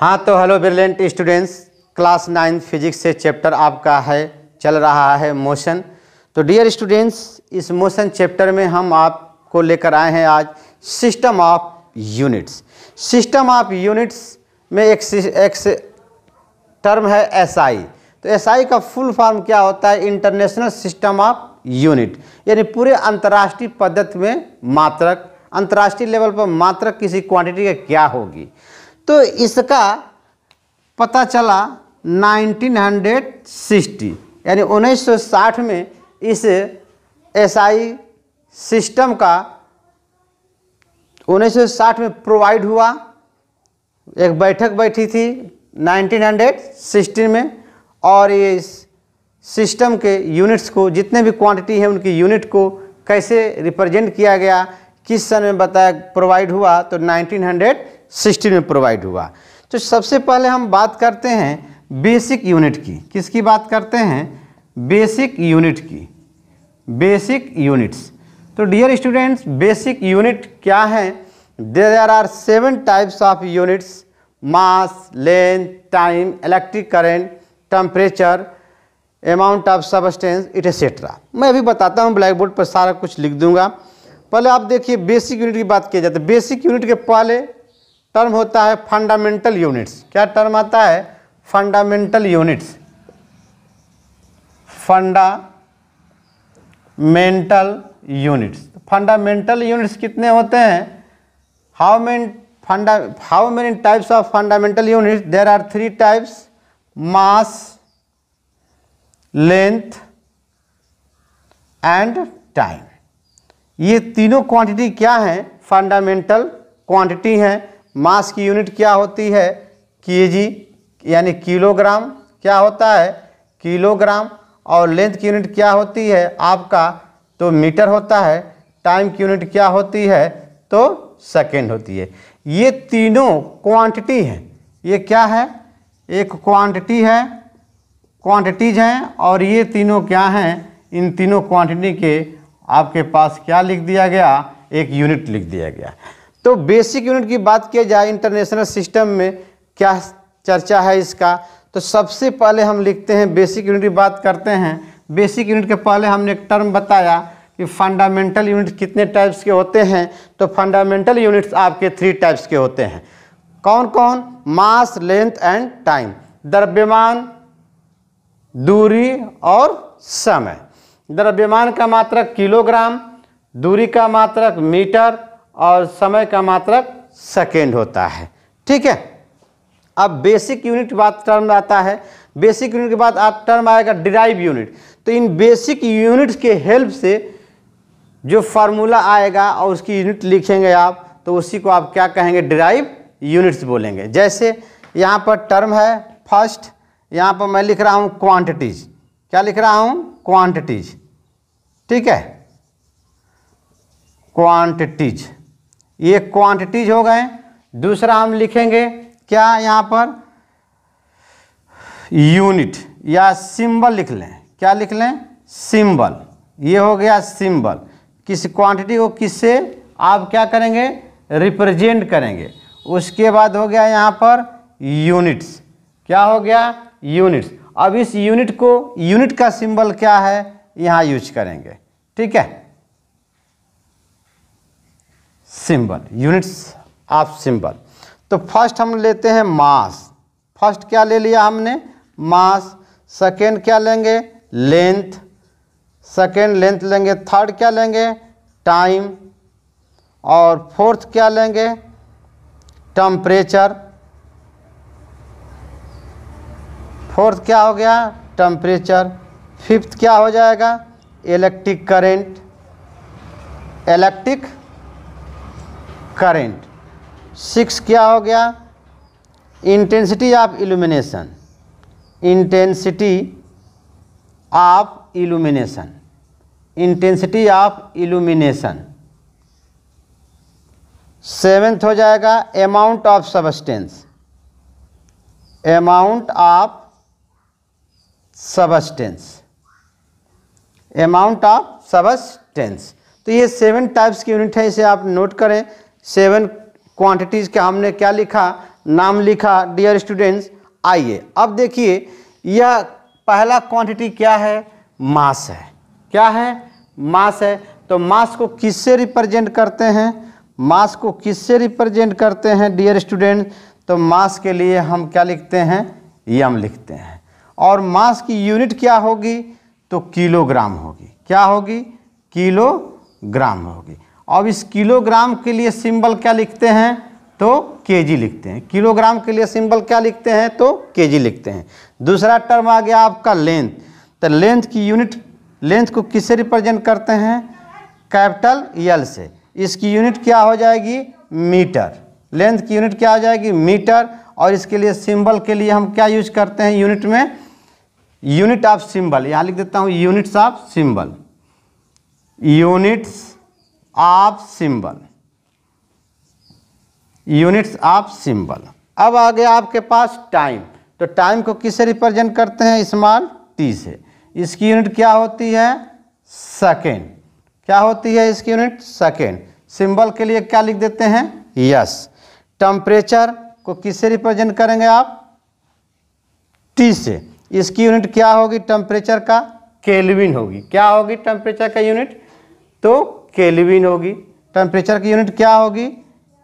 हाँ तो hello brilliant students class nine physics से चैप्टर आपका है चल रहा है मोशन तो डियर स्टूडेंट्स इस मोशन चैप्टर में हम आपको लेकर आए हैं आज system of units system of units में एक एक टर्म है एसआई तो एसआई का फुल फॉर्म क्या होता है इंटरनेशनल सिस्टम ऑफ यूनिट यानी पूरे अंतर्राष्ट्रीय पद्धति में मात्रक अंतर्राष्ट्रीय लेवल पर मात्रक किसी क्वांटिटी का क्या होगी तो इसका पता चला 1960 यानी 1960 में इस एसआई सिस्टम का 1960 में प्रोवाइड हुआ एक बैठक बैठी थी 1960 में और ये सिस्टम के यूनिट्स को जितने भी क्वांटिटी हैं उनकी यूनिट को कैसे रिप्रेजेंट किया गया किस सन में बताया प्रोवाइड हुआ तो सिक्सटीन में प्रोवाइड हुआ तो सबसे पहले हम बात करते हैं बेसिक यूनिट की किसकी बात करते हैं बेसिक यूनिट की बेसिक यूनिट्स तो डियर स्टूडेंट्स बेसिक यूनिट क्या है there are seven types of units mass length time electric current temperature amount of substance et cetera मैं अभी बताता हूँ ब्लैक बोर्ड पर सारा कुछ लिख दूंगा पहले आप देखिए बेसिक यूनिट की बात की जाए तो बेसिक यूनिट के पहले टर्म होता है फंडामेंटल यूनिट्स क्या टर्म आता है फंडामेंटल यूनिट्स फंडामेंटल यूनिट्स तो फंडामेंटल यूनिट्स कितने होते हैं how many funda how many types of fundamental units there are three types mass length and time ये तीनों क्वांटिटी क्या हैं फंडामेंटल क्वांटिटी हैं मास की यूनिट क्या होती है जी यानी किलोग्राम क्या होता है किलोग्राम और लेंथ की यूनिट क्या होती है आपका तो मीटर होता है टाइम की यूनिट क्या होती है तो सेकेंड होती है ये तीनों क्वांटिटी हैं ये क्या है एक क्वांटिटी है क्वांटिटीज हैं और ये तीनों क्या हैं इन तीनों क्वांटिटी के आपके पास क्या लिख दिया गया एक यूनिट लिख दिया गया तो बेसिक यूनिट की बात किया जाए इंटरनेशनल सिस्टम में क्या चर्चा है इसका तो सबसे पहले हम लिखते हैं बेसिक यूनिट की बात करते हैं बेसिक यूनिट के पहले हमने एक टर्म बताया कि फंडामेंटल यूनिट कितने टाइप्स के होते हैं तो फंडामेंटल यूनिट्स आपके थ्री टाइप्स के होते हैं कौन कौन मास लेंथ एंड टाइम द्रव्यमान दूरी और समय द्रव्यमान का मात्रक किलोग्राम दूरी का मात्रक मीटर और समय का मात्रक सेकेंड होता है ठीक है अब बेसिक यूनिट बाद टर्म आता है बेसिक यूनिट के बाद आप टर्म आएगा डिराइव यूनिट तो इन बेसिक यूनिट्स के हेल्प से जो फार्मूला आएगा और उसकी यूनिट लिखेंगे आप तो उसी को आप क्या कहेंगे डिराइव यूनिट्स बोलेंगे जैसे यहाँ पर टर्म है फर्स्ट यहाँ पर मैं लिख रहा हूँ क्वांटिटीज क्या लिख रहा हूँ क्वांटिटीज ठीक है क्वांटिटीज़ ये क्वांटिटीज हो गए दूसरा हम लिखेंगे क्या यहाँ पर यूनिट या सिंबल लिख लें क्या लिख लें सिंबल ये हो गया सिंबल किस क्वांटिटी को किससे आप क्या करेंगे रिप्रेजेंट करेंगे उसके बाद हो गया यहाँ पर यूनिट्स क्या हो गया यूनिट्स अब इस यूनिट को यूनिट का सिंबल क्या है यहाँ यूज करेंगे ठीक है सिंबल यूनिट्स ऑफ सिंबल तो फर्स्ट हम लेते हैं मास फर्स्ट क्या ले लिया हमने मास सेकेंड क्या लेंगे लेंथ सेकेंड लेंथ लेंगे थर्ड क्या लेंगे टाइम और फोर्थ क्या लेंगे टम्परेचर फोर्थ क्या हो गया टम्परेचर फिफ्थ क्या हो जाएगा electric current electric current six क्या हो गया intensity of illumination intensity of illumination intensity of illumination seventh हो जाएगा amount of substance amount of substance amount of substance तो ये सेवन टाइप्स की यूनिट है इसे आप नोट करें सेवन क्वांटिटीज़ का हमने क्या लिखा नाम लिखा डियर स्टूडेंट्स आइए अब देखिए यह पहला क्वांटिटी क्या है मास है क्या है मास है तो मास को किससे रिप्रेजेंट करते हैं मास को किससे रिप्रेजेंट करते हैं डियर स्टूडेंट तो मास के लिए हम क्या लिखते हैं यम लिखते हैं और मास की यूनिट क्या होगी तो किलोग्राम होगी क्या होगी किलोग्राम होगी अब इस किलोग्राम के लिए सिंबल क्या लिखते हैं तो केजी लिखते हैं किलोग्राम के लिए सिंबल क्या लिखते हैं तो केजी लिखते हैं दूसरा टर्म आ गया आपका लेंथ तो लेंथ की यूनिट लेंथ को किससे रिप्रेजेंट करते हैं कैपिटल यल से इसकी यूनिट क्या हो जाएगी मीटर लेंथ की यूनिट क्या हो जाएगी मीटर और इसके लिए सिंबल के लिए हम क्या यूज करते हैं यूनिट में यूनिट ऑफ सिंबल यहाँ लिख देता हूँ units of symbol units of symbol units of symbol अब आ गया आपके पास टाइम तो टाइम को किसे रिप्रेजेंट करते हैं स्मॉल टी से इसकी यूनिट क्या होती है सेकेंड क्या होती है इसकी यूनिट सेकेंड सिंबल के लिए क्या लिख देते हैं यस टेम्परेचर को किससे रिप्रेजेंट करेंगे आप टी से इसकी यूनिट क्या होगी टेम्परेचर का केल्विन होगी क्या होगी टेम्परेचर का यूनिट तो केल्विन होगी टेम्परेचर की यूनिट क्या होगी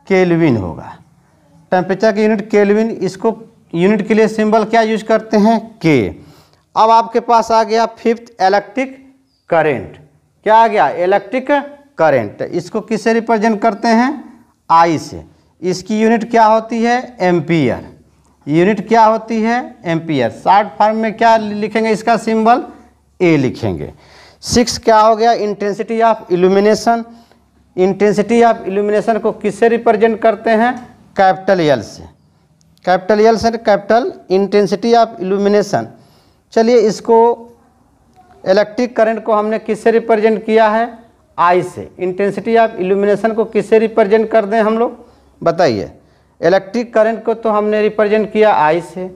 केल्विन होगा टेम्परेचर की यूनिट केल्विन इसको यूनिट के लिए सिंबल क्या यूज करते हैं के अब आपके पास आ गया फिफ्थ इलेक्ट्रिक करेंट क्या आ गया इलेक्ट्रिक करेंट तो इसको किससे रिप्रेजेंट करते हैं आई से इसकी यूनिट क्या होती है एम्पियर यूनिट क्या होती है एम्पियर शार्ट फॉर्म में क्या लिखेंगे इसका सिंबल ए लिखेंगे सिक्स क्या हो गया intensity of illumination intensity of illumination को किससे रिप्रेजेंट करते हैं कैपिटल यल से कैपिटल एल से कैपिटल इंटेंसिटी ऑफ इल्यूमिनेशन चलिए इसको इलेक्ट्रिक करंट को हमने किससे रिप्रेजेंट किया है आई से इंटेंसिटी ऑफ इल्यूमिनेशन को किससे रिप्रेजेंट कर दें हम लोग बताइए इलेक्ट्रिक करंट को तो हमने रिप्रेजेंट किया आई से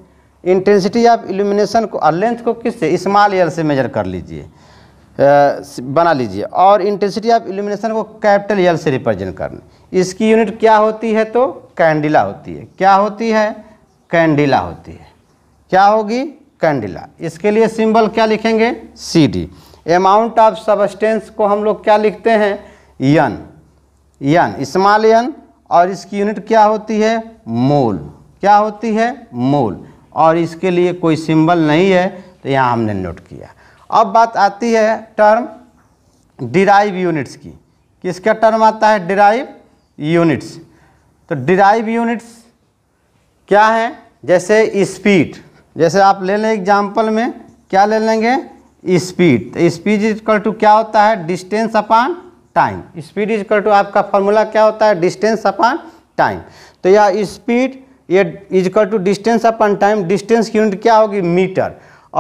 इंटेंसिटी ऑफ इल्यूमिनेशन को और लेंथ को किससे स्मॉल एल से मेजर कर लीजिए बना लीजिए और इंटेंसिटी ऑफ इल्यूमिनेशन को कैपिटल यल से रिप्रेजेंट करना इसकी यूनिट क्या होती है तो कैंडिला होती है क्या होती है कैंडिला होती है क्या होगी कैंडिला इसके लिए सिंबल क्या लिखेंगे C D amount of substance को हम लोग क्या लिखते हैं यन यन स्मॉल यन और इसकी यूनिट क्या होती है मोल क्या होती है मोल और इसके लिए कोई सिंबल नहीं है तो यहाँ हमने नोट किया अब बात आती है टर्म डिराइव यूनिट्स की किसका टर्म आता है डिराइव यूनिट्स तो डिराइव यूनिट्स क्या है जैसे स्पीड जैसे आप ले लें एग्जाम्पल में क्या ले लेंगे स्पीड तो स्पीड इज इक्वल टू क्या होता है distance upon time speed is equal to आपका फॉर्मूला क्या होता है डिस्टेंस अपान टाइम तो यह स्पीड ये is equal to distance upon time distance की यूनिट क्या होगी मीटर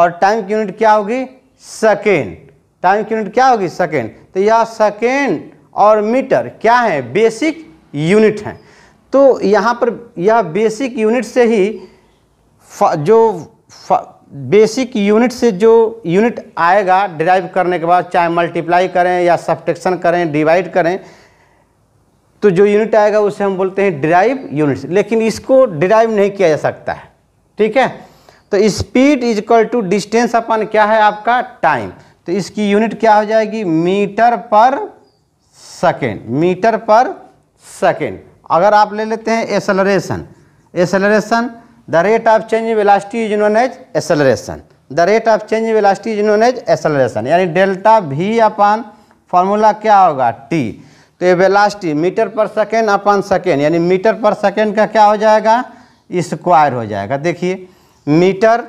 और टाइम की यूनिट क्या होगी सेकेंड टाइम की यूनिट क्या होगी सेकेंड तो यह सेकेंड और मीटर क्या है बेसिक यूनिट हैं तो यहाँ पर यह बेसिक यूनिट से ही जो बेसिक यूनिट से जो यूनिट आएगा डिराइव करने के बाद चाहे मल्टीप्लाई करें या सब्टेक्शन करें डिवाइड करें तो जो यूनिट आएगा उसे हम बोलते हैं डिराइव यूनिट लेकिन इसको डिराइव नहीं किया जा सकता है ठीक है तो speed is equal to distance upon क्या है आपका टाइम तो इसकी यूनिट क्या हो जाएगी metre per second metre per second अगर आप ले लेते हैं acceleration acceleration the rate of change velocity is known as acceleration the rate of change velocity is known as acceleration यानी डेल्टा भी अपन फार्मूला क्या होगा टी तो ये velocity metre per second upon second यानी metre per second का क्या हो जाएगा स्क्वायर हो जाएगा देखिए मीटर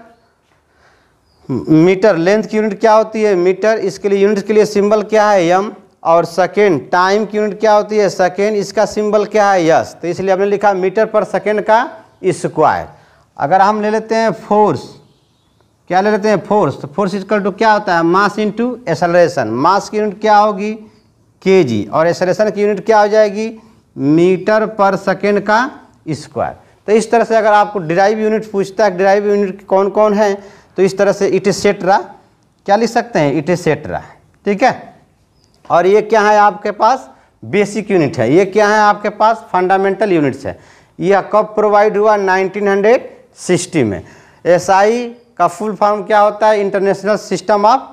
मीटर लेंथ की यूनिट क्या होती है मीटर इसके लिए यूनिट के लिए सिंबल क्या है यम और सेकेंड टाइम की यूनिट क्या होती है सेकेंड इसका सिंबल क्या है यस तो इसलिए हमने लिखा मीटर पर सेकेंड का स्क्वायर अगर हम ले लेते हैं फोर्स क्या ले लेते हैं फोर्स तो फोर्स इक्वल टू क्या होता है मास इंटू एसलरेशन मास की यूनिट क्या होगी के जी और एसलरेशन की यूनिट क्या हो जाएगी मीटर पर सेकेंड का स्क्वायर तो इस तरह से अगर आपको डिराइव यूनिट पूछता है डिराइव यूनिट कौन कौन है तो इस तरह से सेट्रा क्या लिख सकते हैं सेट्रा ठीक है और ये क्या है आपके पास बेसिक यूनिट है ये क्या है आपके पास फंडामेंटल यूनिट्स है यह कब प्रोवाइड हुआ 1960 में एसआई का फुल फॉर्म क्या होता है international system of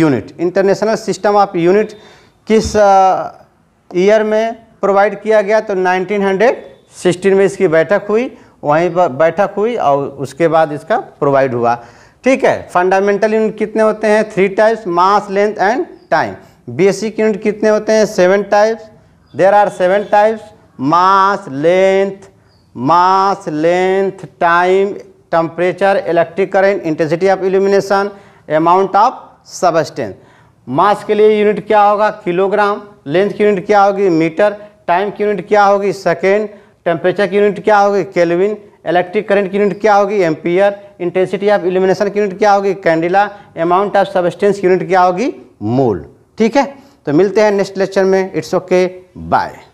unit international system of unit किस ईयर uh, में प्रोवाइड किया गया तो सिक्सटीन में इसकी बैठक हुई वहीं पर बैठक हुई और उसके बाद इसका प्रोवाइड हुआ ठीक है फंडामेंटल यूनिट कितने होते हैं three types mass length and time basic unit कितने होते हैं seven types there are seven types mass length mass length time temperature electric current intensity of illumination amount of substance mass के लिए unit क्या होगा किलोग्राम लेंथ की unit क्या होगी मीटर टाइम की यूनिट क्या होगी सेकेंड टेम्परेचर की यूनिट क्या होगी केल्विन इलेक्ट्रिक करंट की यूनिट क्या होगी एम्पियर इंटेंसिटी ऑफ इल्यूमिनेशन की यूनिट क्या होगी कैंडिला अमाउंट ऑफ सबस्टेंस की यूनिट क्या होगी मूल ठीक है तो मिलते हैं नेक्स्ट लेक्चर में इट्स ओके बाय